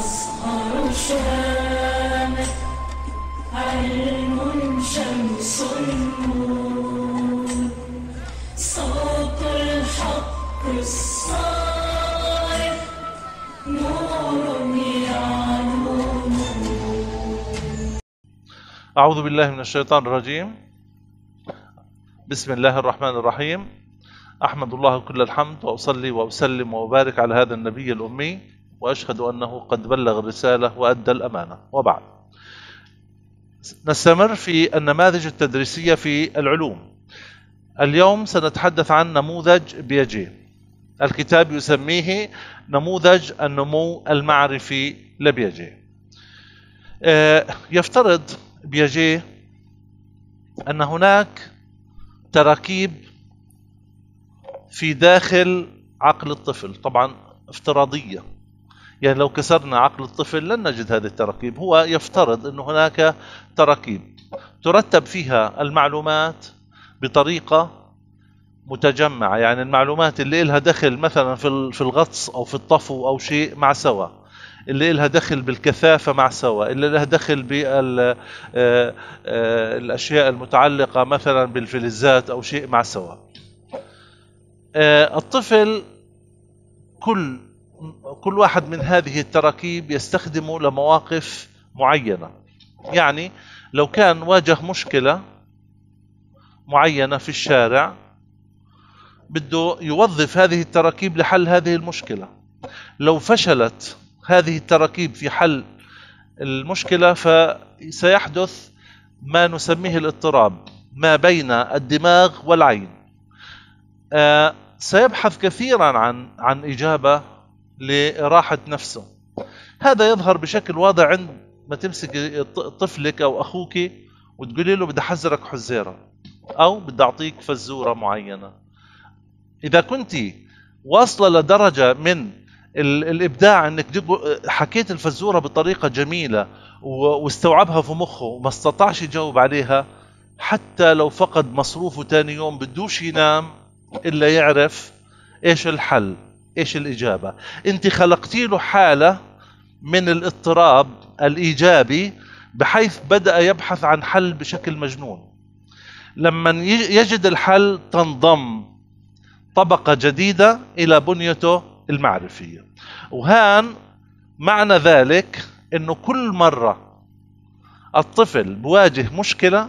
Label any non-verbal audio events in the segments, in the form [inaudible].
أصغر شامة علم شمس صوت الحق الصارخ نور يعلو أعوذ بالله من الشيطان الرجيم بسم الله الرحمن الرحيم أحمد الله كل الحمد وأصلي وأسلم وأبارك على هذا النبي الأمي وأشهد أنه قد بلغ الرسالة وأدى الأمانة وبعد نستمر في النماذج التدريسية في العلوم اليوم سنتحدث عن نموذج بيجي الكتاب يسميه نموذج النمو المعرفي لبيجي آه، يفترض بيجي أن هناك تراكيب في داخل عقل الطفل طبعا افتراضية يعني لو كسرنا عقل الطفل لن نجد هذه التراكيب هو يفترض أن هناك تراكيب ترتب فيها المعلومات بطريقة متجمعة يعني المعلومات اللي لها دخل مثلا في الغطس أو في الطفو أو شيء مع سوا اللي لها دخل بالكثافه مع سوا اللي لها دخل بالاشياء آه، آه، المتعلقه مثلا بالفلزات او شيء مع سوا آه، الطفل كل كل واحد من هذه التراكيب يستخدمه لمواقف معينة يعني لو كان واجه مشكلة معينة في الشارع بده يوظف هذه التراكيب لحل هذه المشكلة لو فشلت هذه التراكيب في حل المشكلة فسيحدث ما نسميه الاضطراب ما بين الدماغ والعين آه، سيبحث كثيرا عن عن إجابة لراحة نفسه هذا يظهر بشكل واضح عند ما تمسك طفلك أو أخوك وتقولي له بدي أحذرك حزيرة أو بدي أعطيك فزورة معينة إذا كنت واصلة لدرجة من الابداع انك حكيت الفزوره بطريقه جميله واستوعبها في مخه وما استطاعش يجاوب عليها حتى لو فقد مصروفه تاني يوم بدوش ينام الا يعرف ايش الحل ايش الاجابه انت خلقتي له حاله من الاضطراب الايجابي بحيث بدا يبحث عن حل بشكل مجنون لما يجد الحل تنضم طبقه جديده الى بنيته المعرفيه وهان معنى ذلك انه كل مره الطفل بواجه مشكله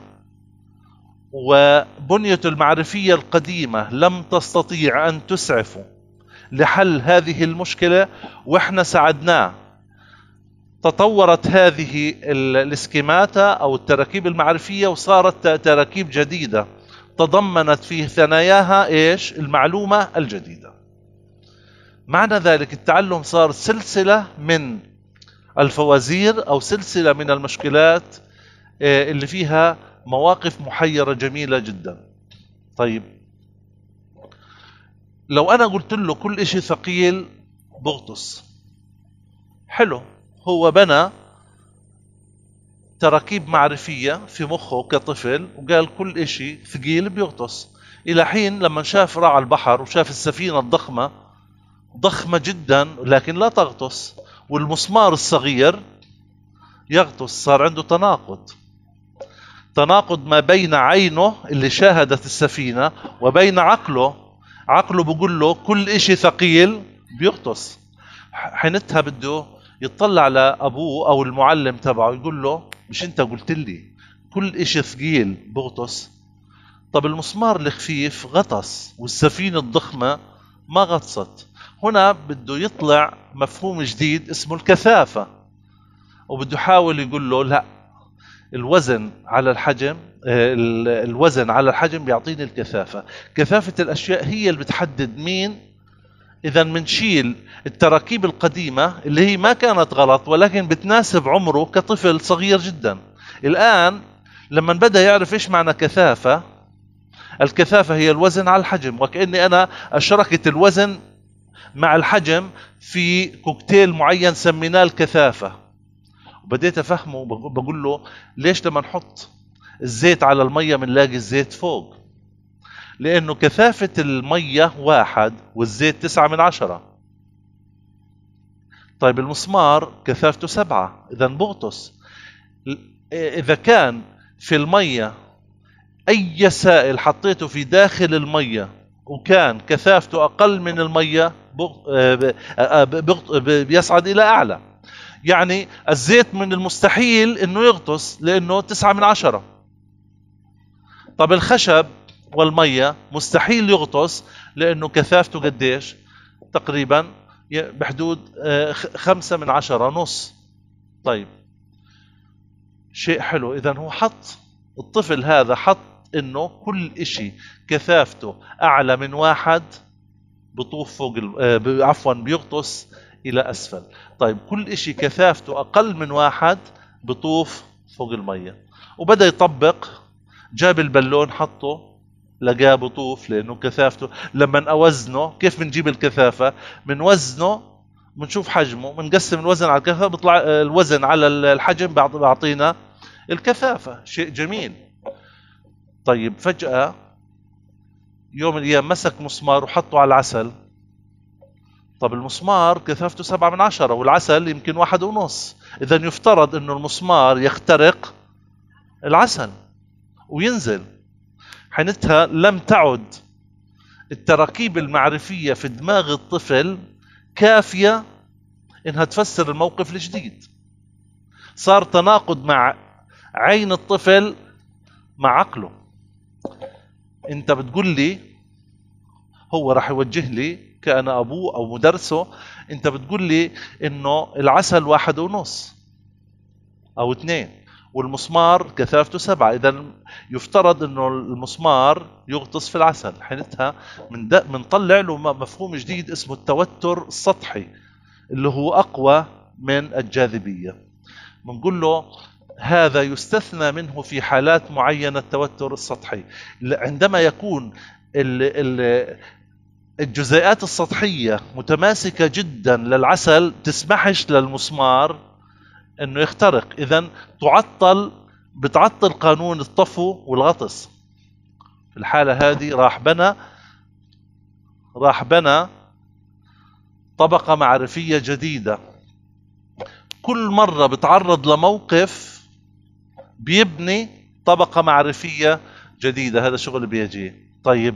وبنيته المعرفيه القديمه لم تستطيع ان تسعفه لحل هذه المشكلة وإحنا ساعدناه تطورت هذه الاسكيماتا أو التراكيب المعرفية وصارت تراكيب جديدة تضمنت في ثناياها إيش المعلومة الجديدة معنى ذلك التعلم صار سلسلة من الفوازير أو سلسلة من المشكلات إيه، اللي فيها مواقف محيرة جميلة جدا طيب لو انا قلت له كل اشي ثقيل بغطس حلو هو بنى تراكيب معرفية في مخه كطفل وقال كل اشي ثقيل بيغطس الى حين لما شاف راع البحر وشاف السفينة الضخمة ضخمة جدا لكن لا تغطس والمسمار الصغير يغطس صار عنده تناقض تناقض ما بين عينه اللي شاهدت السفينة وبين عقله عقله بقول له كل إشي ثقيل بيغطس حينتها بده يطلع لأبوه أو المعلم تبعه يقول له مش أنت قلت لي كل إشي ثقيل بغطس طب المسمار الخفيف غطس والسفينة الضخمة ما غطست هنا بده يطلع مفهوم جديد اسمه الكثافة وبده يحاول يقول له لا الوزن على الحجم الوزن على الحجم بيعطيني الكثافة كثافة الأشياء هي اللي بتحدد مين إذا بنشيل التراكيب القديمة اللي هي ما كانت غلط ولكن بتناسب عمره كطفل صغير جدا الآن لما بدأ يعرف إيش معنى كثافة الكثافة هي الوزن على الحجم وكأني أنا أشركت الوزن مع الحجم في كوكتيل معين سميناه الكثافة وبديت أفهمه بقول له ليش لما نحط الزيت على المية بنلاقي الزيت فوق لأنه كثافة المية واحد والزيت تسعة من عشرة طيب المسمار كثافته سبعة إذا بغطس إذا كان في المية أي سائل حطيته في داخل المية وكان كثافته أقل من المية آه، آه، بيصعد إلى أعلى يعني الزيت من المستحيل أنه يغطس لأنه تسعة من عشرة طب الخشب والمية مستحيل يغطس لأنه كثافته قديش تقريبا بحدود آه، خمسة من عشرة نص طيب شيء حلو إذا هو حط الطفل هذا حط انه كل اشي كثافته اعلى من واحد بطوف فوق ال... آه، عفوا بيغطس الى اسفل طيب كل اشي كثافته اقل من واحد بطوف فوق المية وبدأ يطبق جاب البالون حطه لقاه بطوف لانه كثافته لما اوزنه كيف بنجيب الكثافه بنوزنه بنشوف حجمه بنقسم الوزن على الكثافه بيطلع الوزن على الحجم بيعطينا الكثافه شيء جميل طيب فجاه يوم من الايام مسك مسمار وحطه على العسل طب المسمار كثافته سبعة من عشرة والعسل يمكن واحد ونص إذا يفترض أنه المسمار يخترق العسل وينزل حينتها لم تعد التراكيب المعرفية في دماغ الطفل كافية انها تفسر الموقف الجديد صار تناقض مع عين الطفل مع عقله انت بتقول لي هو راح يوجه لي كان ابوه او مدرسه انت بتقول لي انه العسل واحد ونص او اثنين والمسمار كثافته سبعة إذا يفترض أنه المسمار يغطس في العسل حينتها بنطلع منطلع له مفهوم جديد اسمه التوتر السطحي اللي هو أقوى من الجاذبية بنقول له هذا يستثنى منه في حالات معينة التوتر السطحي عندما يكون الجزيئات السطحية متماسكة جدا للعسل تسمحش للمسمار انه يخترق اذا تعطل بتعطل قانون الطفو والغطس في الحالة هذه راح بنى راح بنى طبقة معرفية جديدة كل مرة بتعرض لموقف بيبني طبقة معرفية جديدة هذا شغل بيجي طيب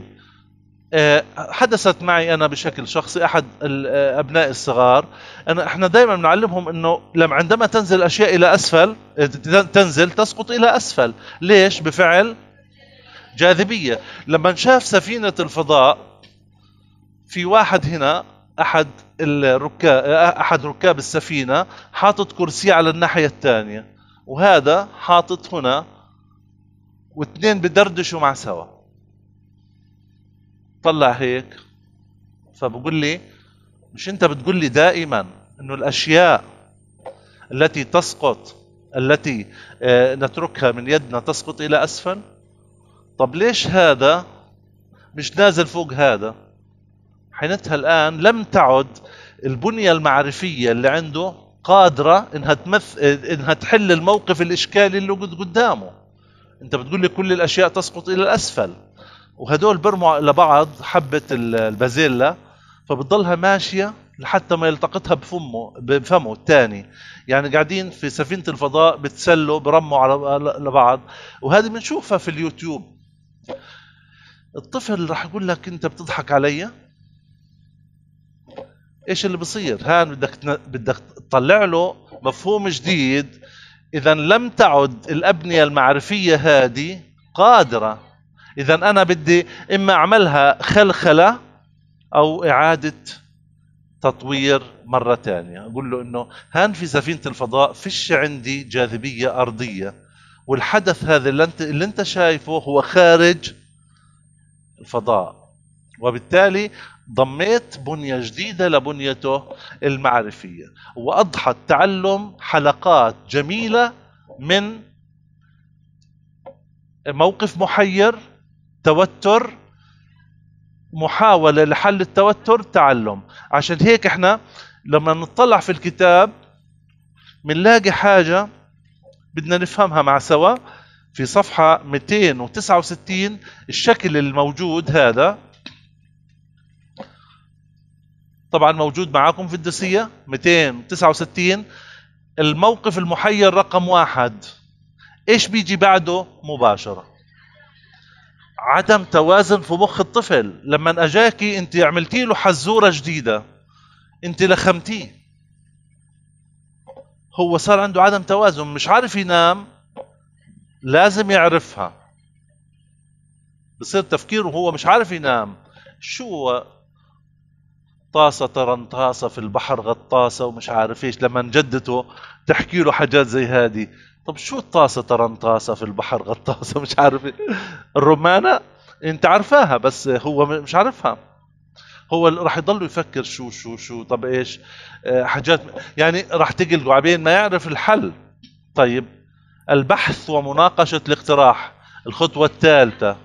آه، حدثت معي انا بشكل شخصي احد الابناء آه، الصغار انا احنا دائما بنعلمهم انه لما عندما تنزل الاشياء الى اسفل تنزل تسقط الى اسفل ليش بفعل جاذبيه لما شاف سفينه الفضاء في واحد هنا احد الركاب احد ركاب السفينه حاطط كرسي على الناحيه الثانيه وهذا حاطط هنا واثنين بدردشوا مع سوا طلع هيك فبقول لي مش انت بتقول لي دائما انه الاشياء التي تسقط التي آه، نتركها من يدنا تسقط الى اسفل طب ليش هذا مش نازل فوق هذا حينتها الان لم تعد البنيه المعرفيه اللي عنده قادره انها تمث... انها تحل الموقف الاشكالي اللي قدامه انت بتقول لي كل الاشياء تسقط الى الاسفل وهدول برموا لبعض حبة البازيلا فبتضلها ماشية لحتى ما يلتقطها بفمه بفمه الثاني يعني قاعدين في سفينة الفضاء بتسلوا برموا على لبعض وهذه بنشوفها في اليوتيوب الطفل راح يقول لك انت بتضحك علي ايش اللي بصير هان بدك بدك تطلع له مفهوم جديد اذا لم تعد الابنيه المعرفيه هذه قادره إذا أنا بدي إما أعملها خلخلة أو إعادة تطوير مرة ثانية أقول له أنه هان في سفينة الفضاء فيش عندي جاذبية أرضية والحدث هذا اللي أنت, اللي أنت شايفه هو خارج الفضاء وبالتالي ضميت بنية جديدة لبنيته المعرفية وأضحت تعلم حلقات جميلة من موقف محير توتر محاولة لحل التوتر تعلم عشان هيك احنا لما نطلع في الكتاب بنلاقي حاجة بدنا نفهمها مع سوا في صفحة 269 الشكل الموجود هذا طبعا موجود معاكم في الدوسية 269 الموقف المحير رقم واحد ايش بيجي بعده مباشرة عدم توازن في مخ الطفل لما اجاكي انت عملتي له حزوره جديده انت لخمتيه هو صار عنده عدم توازن مش عارف ينام لازم يعرفها بصير تفكيره هو مش عارف ينام شو طاسه طرنطاسه في البحر غطاسه ومش عارف ايش لما جدته تحكي له حاجات زي هذه طب شو الطاسه طرنطاسه في البحر غطاسه مش عارف الرمانه انت عارفاها بس هو مش عارفها هو راح يضل يفكر شو شو شو طب ايش آه، حاجات يعني راح تقلقه عبين ما يعرف الحل طيب البحث ومناقشه الاقتراح الخطوه الثالثه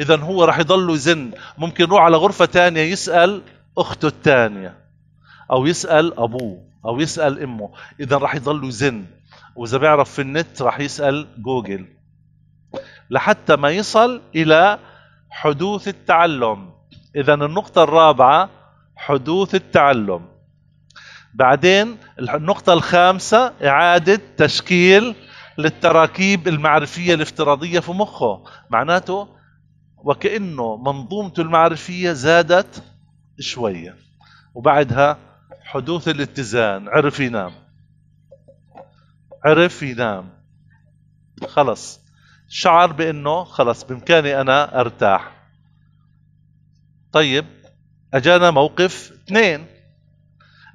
اذا هو راح يضل يزن ممكن يروح على غرفه ثانيه يسال أخته الثانية أو يسأل أبوه أو يسأل أمه إذا راح يضل يزن وإذا بيعرف في النت راح يسأل جوجل لحتى ما يصل إلى حدوث التعلم إذا النقطة الرابعة حدوث التعلم بعدين النقطة الخامسة إعادة تشكيل للتراكيب المعرفية الافتراضية في مخه معناته وكأنه منظومته المعرفية زادت شوية وبعدها حدوث الاتزان عرف ينام عرف ينام خلص شعر بانه خلص بامكاني انا ارتاح طيب اجانا موقف اثنين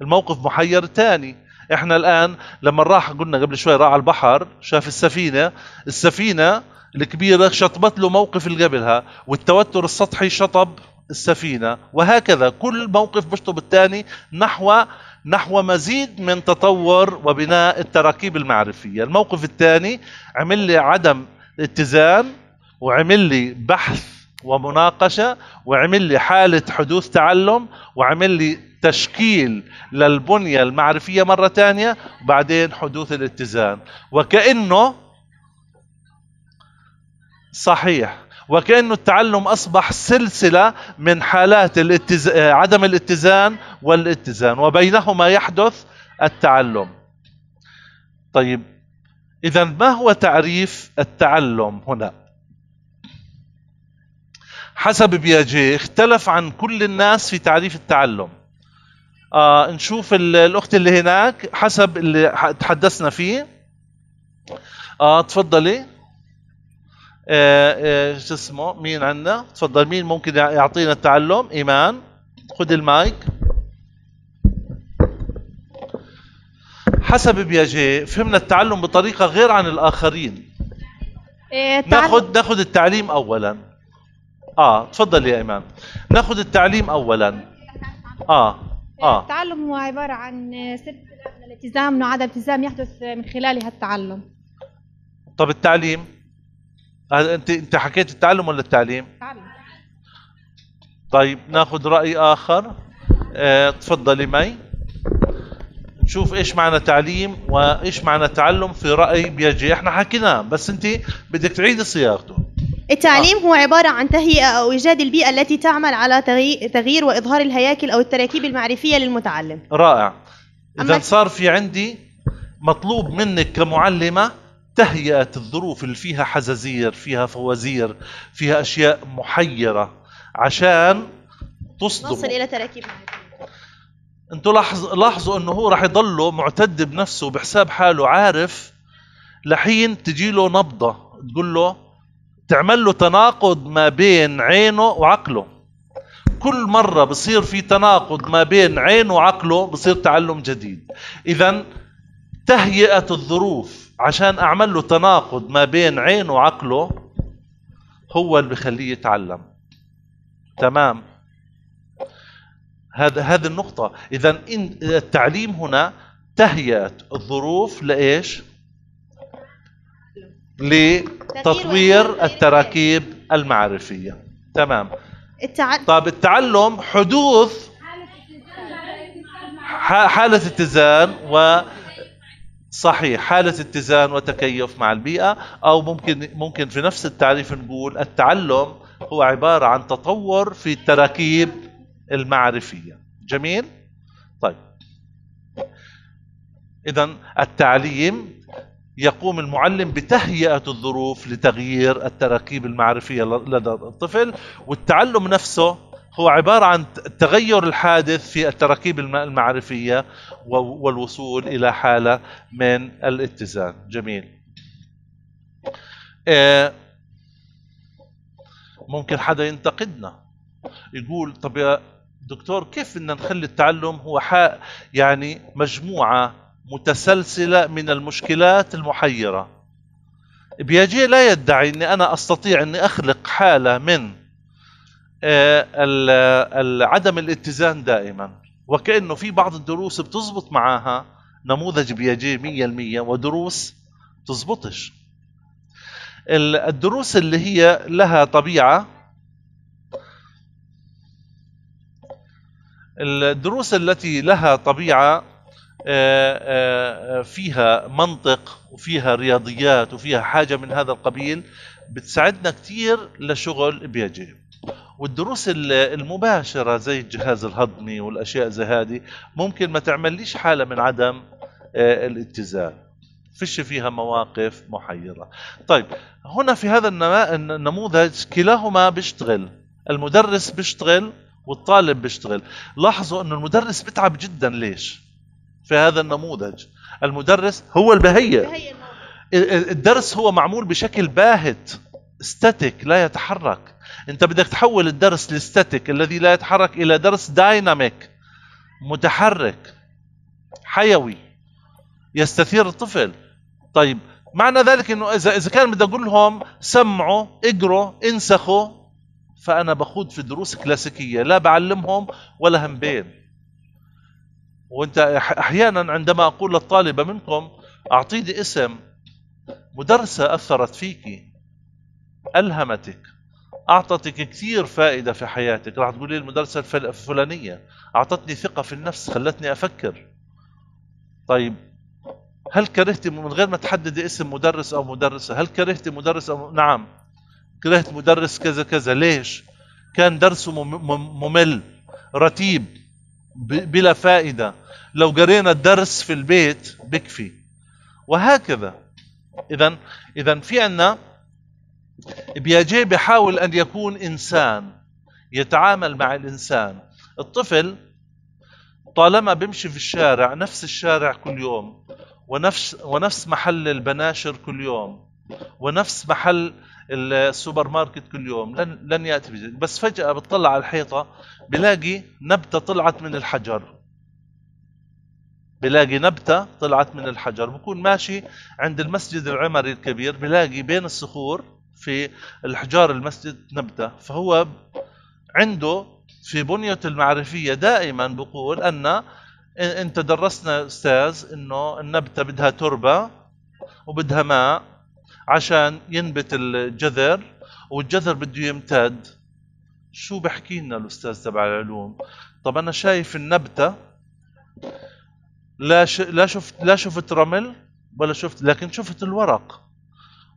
الموقف محير ثاني احنا الان لما راح قلنا قبل شوي راح على البحر شاف السفينه السفينه الكبيره شطبت له موقف اللي قبلها والتوتر السطحي شطب السفينة وهكذا كل موقف بشطب الثاني نحو نحو مزيد من تطور وبناء التراكيب المعرفية الموقف الثاني عمل لي عدم اتزان وعمل لي بحث ومناقشة وعمل لي حالة حدوث تعلم وعمل لي تشكيل للبنية المعرفية مرة ثانية وبعدين حدوث الاتزان وكأنه صحيح وكأنه التعلم أصبح سلسلة من حالات الاتز... آه، عدم الاتزان والاتزان وبينهما يحدث التعلم طيب إذا ما هو تعريف التعلم هنا حسب بياجي اختلف عن كل الناس في تعريف التعلم آه نشوف الأخت اللي هناك حسب اللي تحدثنا فيه آه تفضلي آه، آه، شو اسمه مين عندنا تفضل مين ممكن يعطينا التعلم ايمان خذ المايك حسب بياجي فهمنا التعلم بطريقه غير عن الاخرين إيه ناخذ ناخذ التعليم اولا اه تفضل يا ايمان ناخذ التعليم اولا اه اه إيه، التعلم هو عباره عن سلسله من الالتزام وعدم التزام يحدث من خلال هالتعلم طب التعليم هذا انت انت حكيت التعلم ولا التعليم؟ التعليم طيب ناخذ راي اخر اه تفضلي مي نشوف ايش معنى تعليم وايش معنى تعلم في راي بيجي احنا حكيناه بس انت بدك تعيدي صياغته التعليم آه. هو عبارة عن تهيئة أو إيجاد البيئة التي تعمل على تغيير وإظهار الهياكل أو التراكيب المعرفية للمتعلم رائع إذا صار في عندي مطلوب منك كمعلمة تهيئه الظروف اللي فيها حزازير فيها فوازير فيها أشياء محيرة عشان تصدم نصل إلى تراكيبها انتوا لاحظوا لاحظوا انه هو راح يضله معتد بنفسه بحساب حاله عارف لحين تجي له نبضه تقول له تعمل له تناقض ما بين عينه وعقله كل مرة بصير في تناقض ما بين عينه وعقله بصير تعلم جديد إذا تهيئة الظروف عشان أعمل له تناقض ما بين عينه وعقله هو اللي بخليه يتعلم تمام هذا هذه النقطة إذا التعليم هنا تهيئة الظروف لإيش؟ لتطوير التراكيب المعرفية تمام التعلم. التعلم حدوث حالة اتزان و صحيح حالة اتزان وتكيف مع البيئة أو ممكن ممكن في نفس التعريف نقول التعلم هو عبارة عن تطور في التراكيب المعرفية جميل؟ طيب إذا التعليم يقوم المعلم بتهيئة الظروف لتغيير التراكيب المعرفية لدى الطفل والتعلم نفسه هو عبارة عن تغير الحادث في التراكيب المعرفية والوصول إلى حالة من الاتزان جميل آه، ممكن حدا ينتقدنا يقول طب يا دكتور كيف بدنا نخلي التعلم هو يعني مجموعة متسلسلة من المشكلات المحيرة بياجي لا يدعي أني أنا أستطيع أني أخلق حالة من آه، عدم الاتزان دائما وكانه في بعض الدروس بتزبط معاها نموذج مية 100% ودروس تزبطش الدروس اللي هي لها طبيعه الدروس التي لها طبيعه آه، آه، فيها منطق وفيها رياضيات وفيها حاجه من هذا القبيل بتساعدنا كثير لشغل بيجيب والدروس المباشرة زي الجهاز الهضمي والأشياء زي هذه ممكن ما تعمليش حالة من عدم آه، الاتزان فيش فيها مواقف محيرة طيب هنا في هذا النموذج كلاهما بيشتغل المدرس بيشتغل والطالب بيشتغل لاحظوا أن المدرس بتعب جدا ليش في هذا النموذج المدرس هو البهية نعم. الدرس هو معمول بشكل باهت ستاتيك لا يتحرك انت بدك تحول الدرس الستاتيك الذي لا يتحرك الى درس دايناميك متحرك حيوي يستثير الطفل طيب معنى ذلك انه اذا اذا كان بدي اقول لهم سمعوا اقروا انسخوا فانا بخوض في دروس كلاسيكيه لا بعلمهم ولا همبين وانت احيانا عندما اقول للطالبه منكم اعطيني اسم مدرسه اثرت فيكي الهمتك اعطتك كثير فائده في حياتك راح تقولي المدرسه الفلانيه اعطتني ثقه في النفس خلتني افكر طيب هل كرهتي من غير ما تحددي اسم مدرس او مدرسه هل كرهتي مدرس او نعم كرهت مدرس كذا كذا ليش كان درسه ممل رتيب بلا فائده لو قرينا الدرس في البيت بكفي وهكذا اذا اذا في عندنا بياجي بيحاول أن يكون إنسان يتعامل مع الإنسان الطفل طالما بيمشي في الشارع نفس الشارع كل يوم ونفس ونفس محل البناشر كل يوم ونفس محل السوبر ماركت كل يوم لن لن ياتي بجد. بس فجاه بتطلع على الحيطه بلاقي نبته طلعت من الحجر بلاقي نبته طلعت من الحجر بكون ماشي عند المسجد العمري الكبير بلاقي بين الصخور في الحجار المسجد نبتة فهو عنده في بنية المعرفية دائما بقول أن انت درسنا استاذ انه النبتة بدها تربة وبدها ماء عشان ينبت الجذر والجذر بده يمتد شو بحكي لنا الاستاذ تبع العلوم طب انا شايف النبتة لا ش... لا شفت لا شفت رمل ولا شفت لكن شفت الورق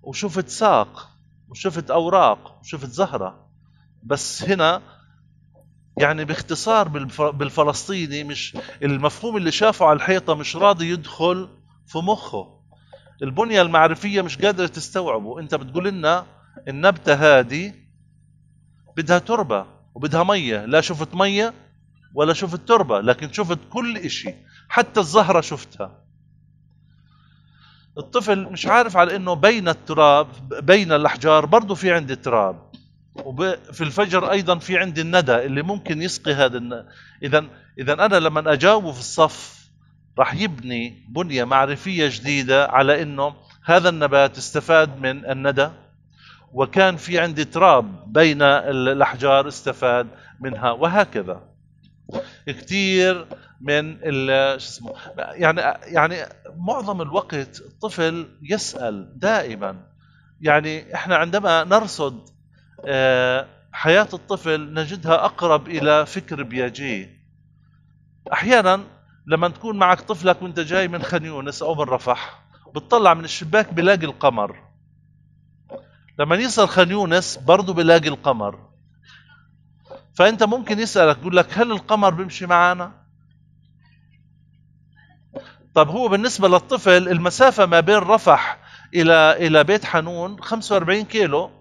وشفت ساق وشفت اوراق وشفت زهره بس هنا يعني باختصار بالفلسطيني مش المفهوم اللي شافه على الحيطه مش راضي يدخل في مخه البنيه المعرفيه مش قادره تستوعبه انت بتقول لنا النبته هذه بدها تربه وبدها ميه لا شفت ميه ولا شفت تربه لكن شفت كل شيء حتى الزهره شفتها الطفل مش عارف على انه بين التراب بين الاحجار برضه في عندي تراب وفي الفجر ايضا في عندي الندى اللي ممكن يسقي هذا اذا اذا انا لما اجاوب في الصف راح يبني بنيه معرفيه جديده على انه هذا النبات استفاد من الندى وكان في عندي تراب بين الاحجار استفاد منها وهكذا كثير من شو اسمه يعني يعني معظم الوقت الطفل يسال دائما يعني احنا عندما نرصد آه، حياه الطفل نجدها اقرب الى فكر بياجيه احيانا لما تكون معك طفلك وانت جاي من خان يونس او من رفح بتطلع من الشباك بلاقي القمر لما يصل خان يونس برضه بلاقي القمر فانت ممكن يسالك يقول لك هل القمر بيمشي معانا طب هو بالنسبه للطفل المسافه ما بين رفح الى الى بيت حنون 45 كيلو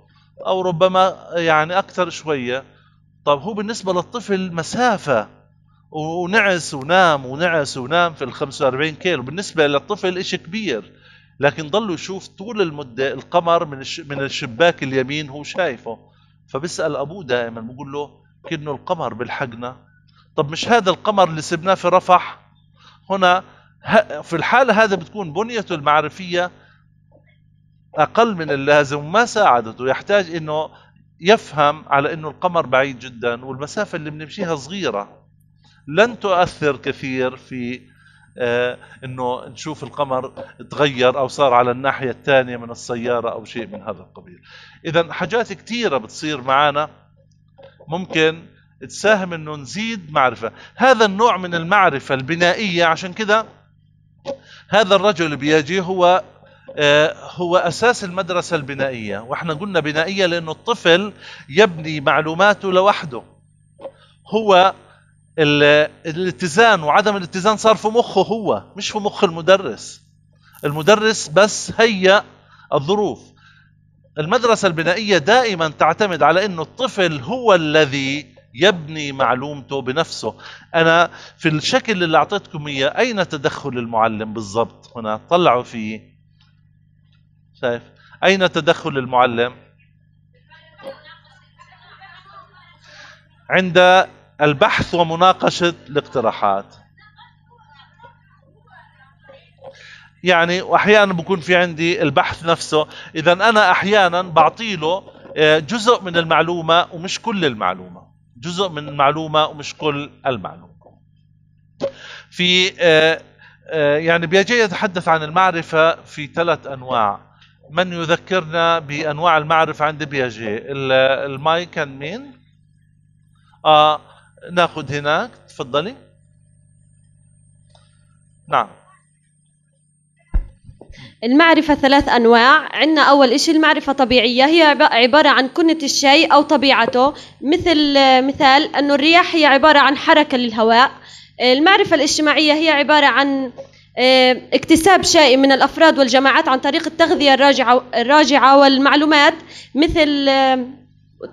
او ربما يعني اكثر شويه طب هو بالنسبه للطفل مسافه ونعس ونام ونعس ونام في ال 45 كيلو بالنسبه للطفل شيء كبير لكن ضل يشوف طول المده القمر من من الشباك اليمين هو شايفه فبسال ابوه دائما بقول له كأنه القمر بالحقنا طب مش هذا القمر اللي سبناه في رفح هنا في الحالة هذا بتكون بنيته المعرفية أقل من اللازم وما ساعدته يحتاج أنه يفهم على أنه القمر بعيد جدا والمسافة اللي بنمشيها صغيرة لن تؤثر كثير في آه، انه نشوف القمر تغير او صار على الناحيه الثانيه من السياره او شيء من هذا القبيل اذا حاجات كثيره بتصير معنا ممكن تساهم انه نزيد معرفه هذا النوع من المعرفه البنائيه عشان كده هذا الرجل اللي بيجي هو آه، هو اساس المدرسه البنائيه واحنا قلنا بنائيه لانه الطفل يبني معلوماته لوحده هو الاتزان وعدم الاتزان صار في مخه هو مش في مخ المدرس المدرس بس هيأ الظروف المدرسة البنائية دائما تعتمد على أنه الطفل هو الذي يبني معلومته بنفسه أنا في الشكل اللي أعطيتكم إياه أين تدخل المعلم بالضبط هنا طلعوا فيه شايف أين تدخل المعلم عند البحث ومناقشة الاقتراحات يعني واحيانا بكون في عندي البحث نفسه اذا انا احيانا بعطي له آه، جزء من المعلومه ومش كل المعلومه جزء من المعلومه ومش كل المعلومه في آه، آه، يعني بيجي يتحدث عن المعرفه في ثلاث انواع من يذكرنا بانواع المعرفه عند بيجي المايك كان مين اه ناخذ هناك تفضلي نعم المعرفة ثلاث أنواع عندنا أول إشي المعرفة طبيعية هي عبارة عن كنة الشيء أو طبيعته مثل مثال أنه الرياح هي عبارة عن حركة للهواء المعرفة الاجتماعية هي عبارة عن آه، اكتساب شيء من الأفراد والجماعات عن طريق التغذية الراجعة, الراجعة والمعلومات مثل آه،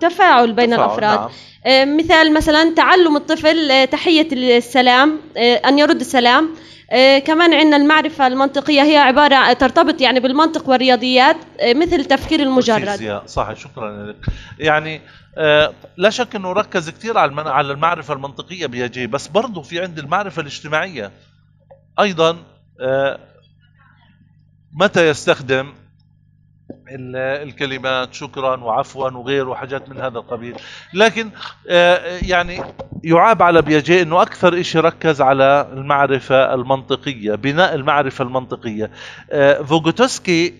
تفاعل بين تفاعل الأفراد نعم. آه، مثال مثلا تعلم الطفل تحية السلام أن يرد السلام آه، كمان عندنا المعرفة المنطقية هي عبارة ترتبط يعني بالمنطق والرياضيات آه، مثل التفكير المجرد صح شكرا لك يعني آه، لا شك انه ركز كثير على على المعرفه المنطقيه بيجي بس برضه في عند المعرفه الاجتماعيه ايضا متى يستخدم الكلمات شكرا وعفوا وغيره وحاجات من هذا القبيل لكن آه، يعني يعاب على بيجي انه اكثر شيء ركز على المعرفه المنطقيه بناء المعرفه المنطقيه آه، فوغوتسكي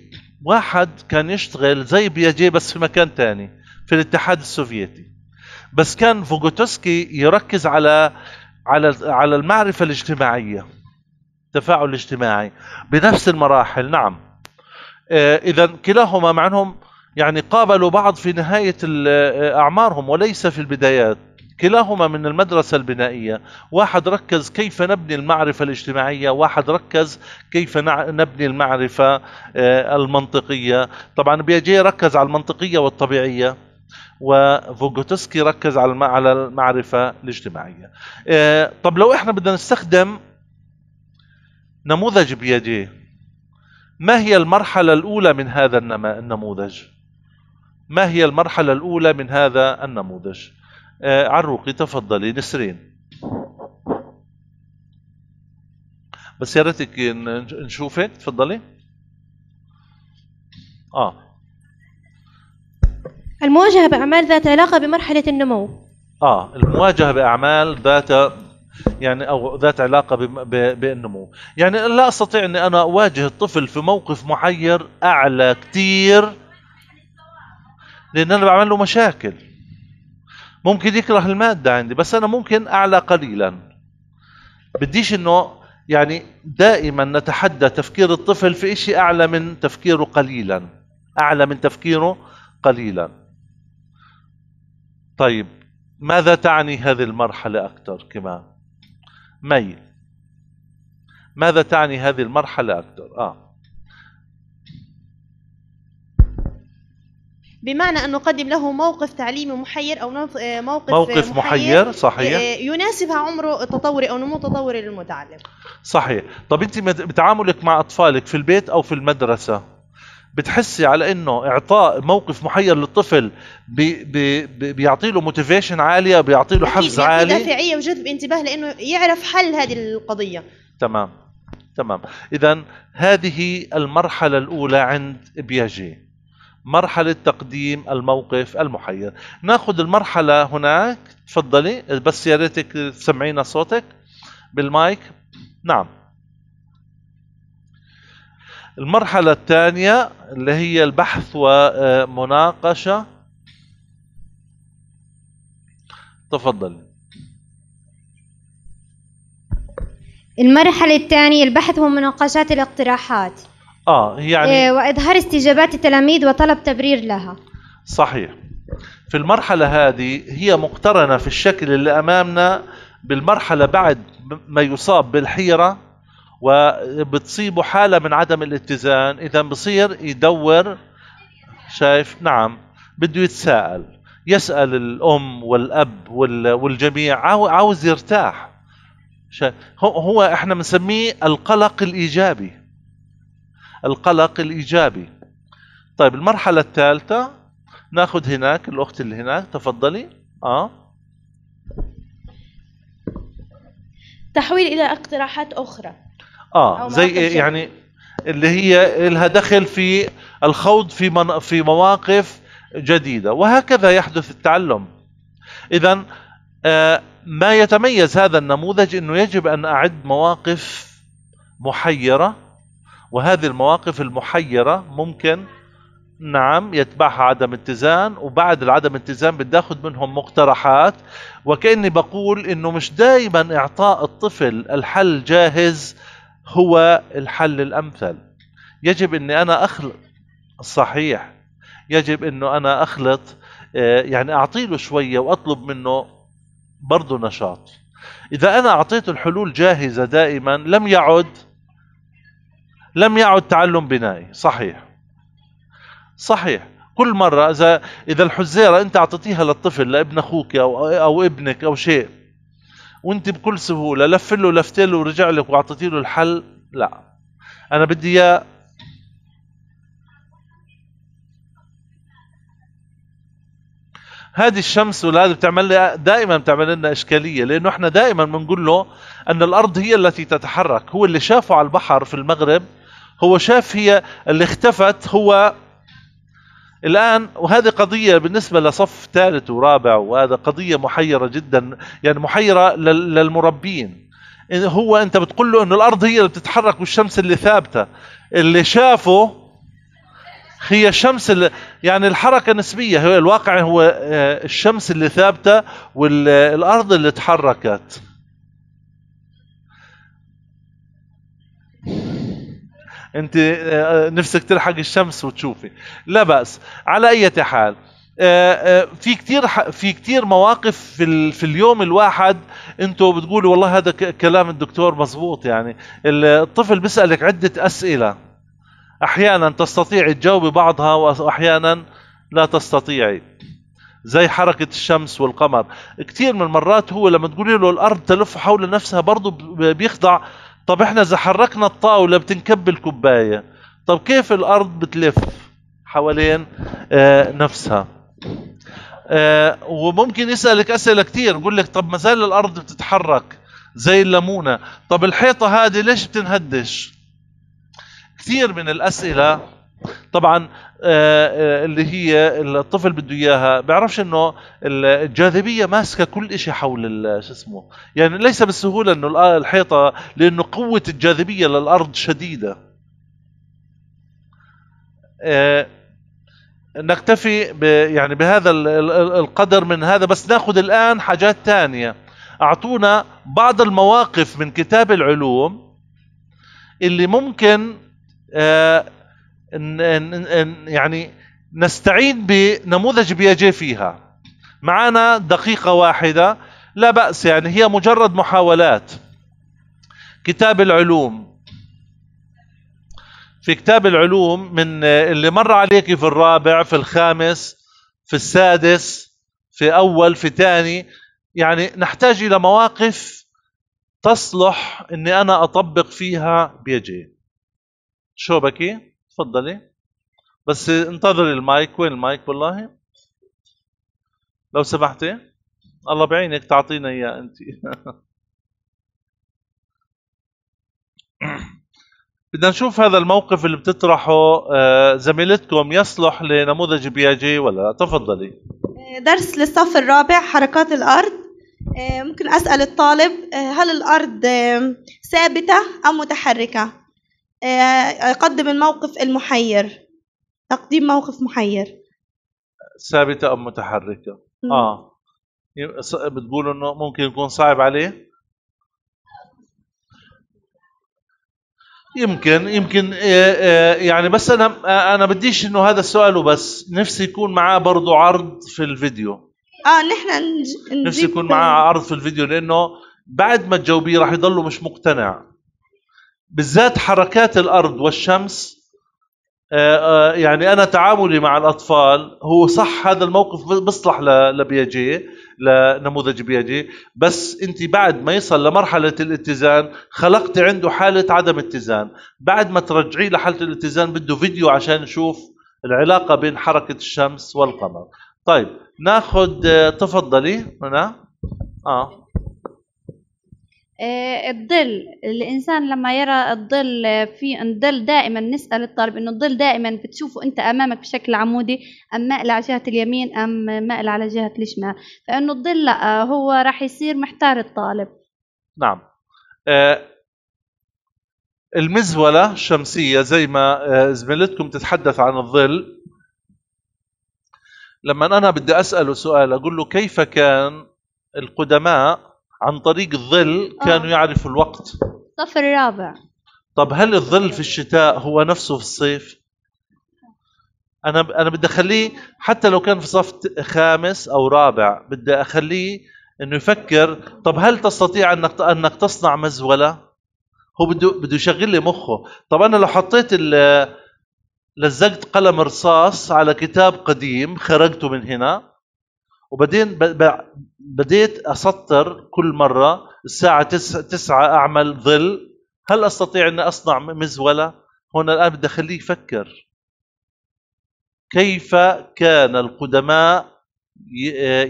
واحد كان يشتغل زي بيجي بس في مكان ثاني في الاتحاد السوفيتي بس كان فوغوتسكي يركز على على على المعرفه الاجتماعيه التفاعل الاجتماعي بنفس المراحل نعم آه، اذا كلاهما مع انهم يعني قابلوا بعض في نهايه آه، اعمارهم وليس في البدايات كلاهما من المدرسة البنائية واحد ركز كيف نبني المعرفة الاجتماعية واحد ركز كيف نبني المعرفة آه، المنطقية طبعا بيجي ركز على المنطقية والطبيعية وفوجوتسكي ركز على على المعرفة الاجتماعية طب لو احنا بدنا نستخدم نموذج بيجيه ما هي المرحلة الأولى من هذا النموذج؟ ما هي المرحلة الأولى من هذا النموذج؟ آه، عروقي تفضلي نسرين بس يا ريتك نشوفك تفضلي اه المواجهة بأعمال ذات علاقة بمرحلة النمو اه المواجهة بأعمال ذات يعني او ذات علاقه بالنمو يعني لا استطيع اني انا اواجه الطفل في موقف محير اعلى كثير لان انا بعمل له مشاكل ممكن يكره الماده عندي بس انا ممكن اعلى قليلا بديش انه يعني دائما نتحدى تفكير الطفل في شيء اعلى من تفكيره قليلا اعلى من تفكيره قليلا طيب ماذا تعني هذه المرحله اكثر كمان ميل ماذا تعني هذه المرحلة أكثر؟ آه. بمعنى أنه قدم له موقف تعليمي محير أو آه، موقف, موقف محير, محير صحيح آه، يناسب عمره التطوري أو نمو تطوري للمتعلم صحيح طب أنت بتعاملك مع أطفالك في البيت أو في المدرسة بتحسي على انه اعطاء موقف محير للطفل بي بي بيعطي له موتيفيشن عاليه بيعطي له حفز عالي دافعيه وجذب انتباه لانه يعرف حل هذه القضيه تمام تمام اذا هذه المرحله الاولى عند بياجي مرحله تقديم الموقف المحير ناخذ المرحله هناك تفضلي بس يا ريتك تسمعينا صوتك بالمايك نعم المرحلة الثانية اللي هي البحث ومناقشة تفضل المرحلة الثانية البحث ومناقشات الاقتراحات اه يعني آه، واظهار استجابات التلاميذ وطلب تبرير لها صحيح في المرحلة هذه هي مقترنة في الشكل اللي أمامنا بالمرحلة بعد ما يصاب بالحيرة وبتصيبه حاله من عدم الاتزان اذا بصير يدور شايف نعم بده يتساءل يسال الام والاب والجميع عاوز يرتاح هو احنا بنسميه القلق الايجابي القلق الايجابي طيب المرحله الثالثه ناخذ هناك الاخت اللي هناك تفضلي اه تحويل الى اقتراحات اخرى اه زي يعني اللي هي لها دخل في الخوض في من في مواقف جديده وهكذا يحدث التعلم اذا آه ما يتميز هذا النموذج انه يجب ان اعد مواقف محيره وهذه المواقف المحيره ممكن نعم يتبعها عدم اتزان وبعد العدم اتزان بدي اخذ منهم مقترحات وكاني بقول انه مش دائما اعطاء الطفل الحل جاهز هو الحل الأمثل يجب أني أنا أخلط صحيح يجب أنه أنا أخلط آه، يعني اعطي له شوية وأطلب منه برضه نشاط إذا أنا أعطيته الحلول جاهزة دائما لم يعد لم يعد تعلم بنائي صحيح صحيح كل مرة إذا إذا الحزيرة أنت أعطيتيها للطفل لابن أخوك أو أو ابنك أو شيء وانت بكل سهوله لف له لفت له ورجع لك واعطيتي له الحل لا انا بدي اياه هذه الشمس والهذا بتعمل لي دائما بتعمل لنا اشكاليه لانه احنا دائما بنقول له ان الارض هي التي تتحرك هو اللي شافه على البحر في المغرب هو شاف هي اللي اختفت هو الآن وهذه قضية بالنسبة لصف ثالث ورابع وهذا قضية محيرة جدا يعني محيرة للمربين هو أنت بتقول له انه الأرض هي اللي بتتحرك والشمس اللي ثابتة اللي شافه هي الشمس اللي يعني الحركة نسبية هو الواقع هو آه، الشمس اللي ثابتة والأرض اللي تحركت انت آه، نفسك تلحق الشمس وتشوفي لا باس على اي حال آه، آه، في كثير في كثير مواقف في في اليوم الواحد انتم بتقولوا والله هذا كلام الدكتور مزبوط يعني الطفل بيسالك عده اسئله احيانا تستطيع تجاوبي بعضها واحيانا لا تستطيعي زي حركة الشمس والقمر كثير من المرات هو لما تقولي له الأرض تلف حول نفسها برضه بيخضع طب احنا اذا حركنا الطاوله بتنكب الكوبايه طب كيف الارض بتلف حوالين آه نفسها آه وممكن يسالك اسئله كثير يقول لك طب ما زال الارض بتتحرك زي الليمونه طب الحيطه هذه ليش بتنهدش كثير من الاسئله طبعا آه، آه، اللي هي الطفل بده اياها بعرفش انه الجاذبيه ماسكه كل شيء حول شو اسمه يعني ليس بالسهوله انه الحيطه لانه قوه الجاذبيه للارض شديده آه، نكتفي ب يعني بهذا القدر من هذا بس ناخذ الان حاجات ثانيه اعطونا بعض المواقف من كتاب العلوم اللي ممكن يعني نستعين بنموذج بيجي فيها معنا دقيقة واحدة لا بأس يعني هي مجرد محاولات كتاب العلوم في كتاب العلوم من اللي مر عليك في الرابع في الخامس في السادس في أول في ثاني يعني نحتاج إلى مواقف تصلح أني أنا أطبق فيها بيجي شو بكي؟ تفضلي بس انتظري المايك وين المايك والله لو سمحتي الله بعينك تعطينا اياه انت [laughs] بدنا نشوف هذا الموقف اللي بتطرحه آه، زميلتكم يصلح لنموذج بياجي ولا تفضلي آه، درس للصف الرابع حركات الارض آه، ممكن اسال الطالب هل الارض ثابته ام متحركه يقدم آه، الموقف المحير تقديم موقف محير ثابتة أم متحركة مم. آه بتقول إنه ممكن يكون صعب عليه يمكن يمكن آه، آه، يعني بس انا انا بديش انه هذا السؤال وبس نفسي يكون معاه برضه عرض في الفيديو اه نحن نفسي يكون معاه عرض في الفيديو لانه بعد ما تجاوبيه راح يضله مش مقتنع بالذات حركات الارض والشمس آه، آه، يعني انا تعاملي مع الاطفال هو صح هذا الموقف بيصلح لبياجي لنموذج بياجي بس انت بعد ما يصل لمرحله الاتزان خلقت عنده حاله عدم اتزان بعد ما ترجعيه لحاله الاتزان بده فيديو عشان نشوف العلاقه بين حركه الشمس والقمر طيب ناخذ آه، تفضلي هنا اه آه، الظل الانسان لما يرى الظل آه، في الظل دائما نسال الطالب انه الظل دائما بتشوفه انت امامك بشكل عمودي ام مائل على جهه اليمين ام مائل على جهه الشمال فانه الظل لا آه، هو راح يصير محتار الطالب نعم المزولة الشمسية زي ما زميلتكم تتحدث عن الظل لما أنا بدي أسأله سؤال أقول له كيف كان القدماء عن طريق الظل إيه، آه. كانوا يعرفوا الوقت الصف الرابع طب هل الظل في الشتاء هو نفسه في الصيف انا انا بدي اخليه حتى لو كان في صف خامس او رابع بدي اخليه انه يفكر طب هل تستطيع انك انك تصنع مزوله هو بده بده يشغل لي مخه طب انا لو حطيت لزقت قلم رصاص على كتاب قديم خرجته من هنا وبعدين بديت اسطر كل مره الساعه 9 اعمل ظل هل استطيع ان اصنع مزوله هنا الان بدي اخليه يفكر كيف كان القدماء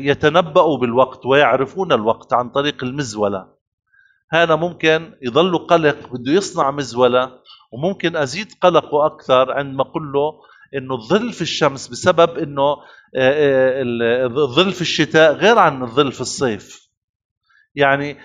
يتنبؤوا بالوقت ويعرفون الوقت عن طريق المزولة هذا ممكن يظل قلق بده يصنع مزولة وممكن أزيد قلقه أكثر عندما أقول له انه الظل في الشمس بسبب انه آه، آه، الظل في الشتاء غير عن الظل في الصيف يعني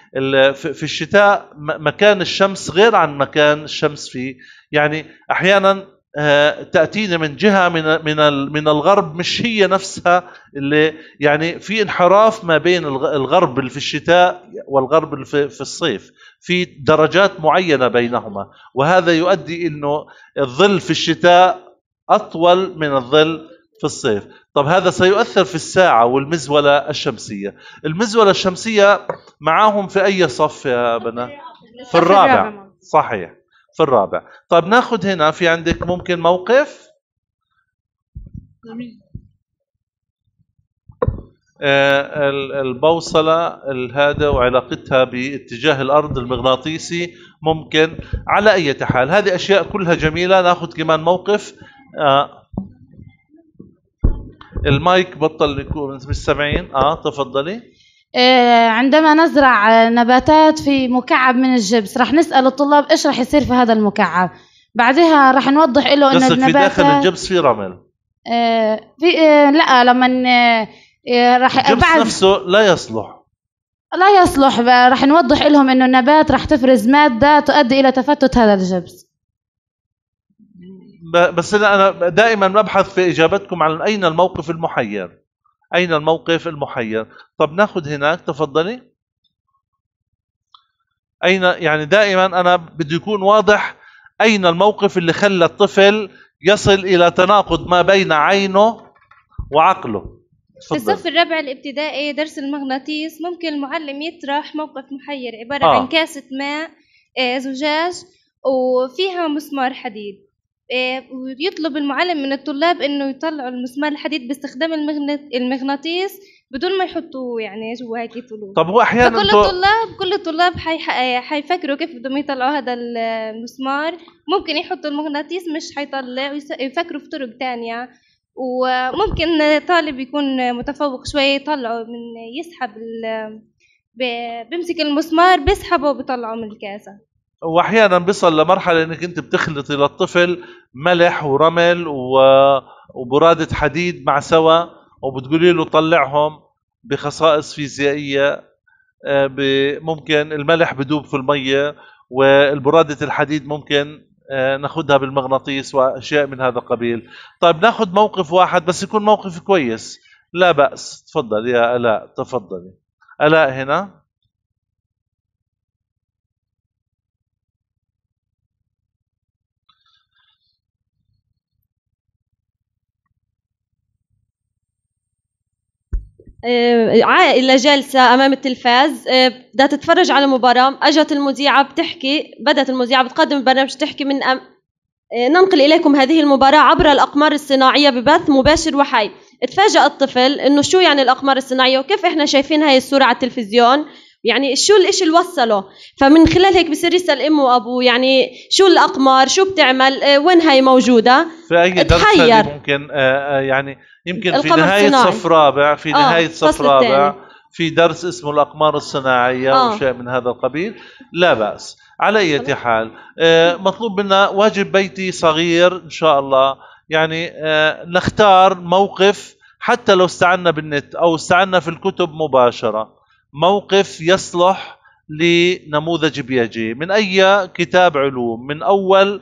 في الشتاء مكان الشمس غير عن مكان الشمس في يعني احيانا آه، تاتينا من جهه من من من الغرب مش هي نفسها اللي يعني في انحراف ما بين الغرب اللي في الشتاء والغرب اللي في الصيف في درجات معينه بينهما وهذا يؤدي انه الظل في الشتاء أطول من الظل في الصيف طب هذا سيؤثر في الساعة والمزولة الشمسية المزولة الشمسية معاهم في أي صف يا بنا في الرابع صحيح في الرابع طب ناخذ هنا في عندك ممكن موقف آه، البوصلة هذا وعلاقتها باتجاه الأرض المغناطيسي ممكن على أي حال هذه أشياء كلها جميلة نأخذ كمان موقف آه. المايك بطل يكون مش 70 اه تفضلي آه، عندما نزرع نباتات في مكعب من الجبس رح نسال الطلاب ايش رح يصير في هذا المكعب بعدها رح نوضح له انه النباتات في داخل الجبس في رمل آه، في آه، لا لما راح رح الجبس بعد نفسه لا يصلح لا يصلح رح نوضح لهم انه النبات رح تفرز ماده تؤدي الى تفتت هذا الجبس بس انا دائما ببحث في اجابتكم عن اين الموقف المحير اين الموقف المحير طب ناخذ هناك تفضلي اين يعني دائما انا بده يكون واضح اين الموقف اللي خلى الطفل يصل الى تناقض ما بين عينه وعقله في الصف الرابع الابتدائي درس المغناطيس ممكن المعلم يطرح موقف محير عباره آه. عن كاسه ماء آه، زجاج وفيها مسمار حديد آه، ويطلب المعلم من الطلاب انه يطلعوا المسمار الحديد باستخدام المغناطيس بدون ما يحطوه يعني جوا هيك يطولوه طب هو احيانا كل الطلاب كل الطلاب حيفكروا كيف بدهم يطلعوا هذا المسمار ممكن يحطوا المغناطيس مش حيطلع ويفكروا في طرق ثانيه وممكن طالب يكون متفوق شوي يطلعه من يسحب ال... بيمسك المسمار بيسحبه وبيطلعه من الكاسة واحيانا بيصل لمرحله انك انت بتخلطي للطفل ملح ورمل و... وبراده حديد مع سوا وبتقولي له طلعهم بخصائص فيزيائيه آه، ممكن الملح بدوب في الميه والبرادة الحديد ممكن آه، ناخذها بالمغناطيس واشياء من هذا القبيل طيب ناخذ موقف واحد بس يكون موقف كويس لا باس تفضل يا الاء تفضلي الاء هنا آه، عائلة جالسة أمام التلفاز آه، بدها تتفرج على مباراة أجت المذيعة بتحكي بدأت المذيعة بتقدم البرنامج تحكي من أم... آه، ننقل إليكم هذه المباراة عبر الأقمار الصناعية ببث مباشر وحي تفاجأ الطفل إنه شو يعني الأقمار الصناعية وكيف إحنا شايفين هاي الصورة على التلفزيون يعني شو الإشي اللي وصله فمن خلال هيك بصير يسأل أمه وأبوه يعني شو الأقمار شو بتعمل آه، وين هي موجودة في أي ممكن آه، آه، يعني يمكن في نهاية صف رابع في نهاية آه صف رابع في درس اسمه الأقمار الصناعية آه. وشيء من هذا القبيل لا بأس على أي حال مطلوب منا واجب بيتي صغير إن شاء الله يعني نختار موقف حتى لو استعنا بالنت أو استعنا في الكتب مباشرة موقف يصلح لنموذج بيجي من اي كتاب علوم من اول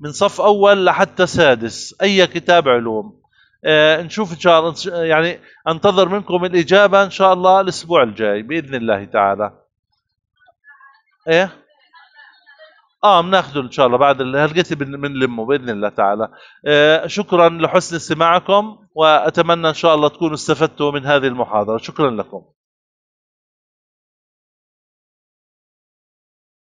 من صف اول لحتى سادس اي كتاب علوم آه نشوف ان شاء الله يعني انتظر منكم الاجابه ان شاء الله الاسبوع الجاي باذن الله تعالى ايه اه بناخذه ان شاء الله بعد هلقيت بنلمه باذن الله تعالى آه شكرا لحسن استماعكم واتمنى ان شاء الله تكونوا استفدتوا من هذه المحاضره شكرا لكم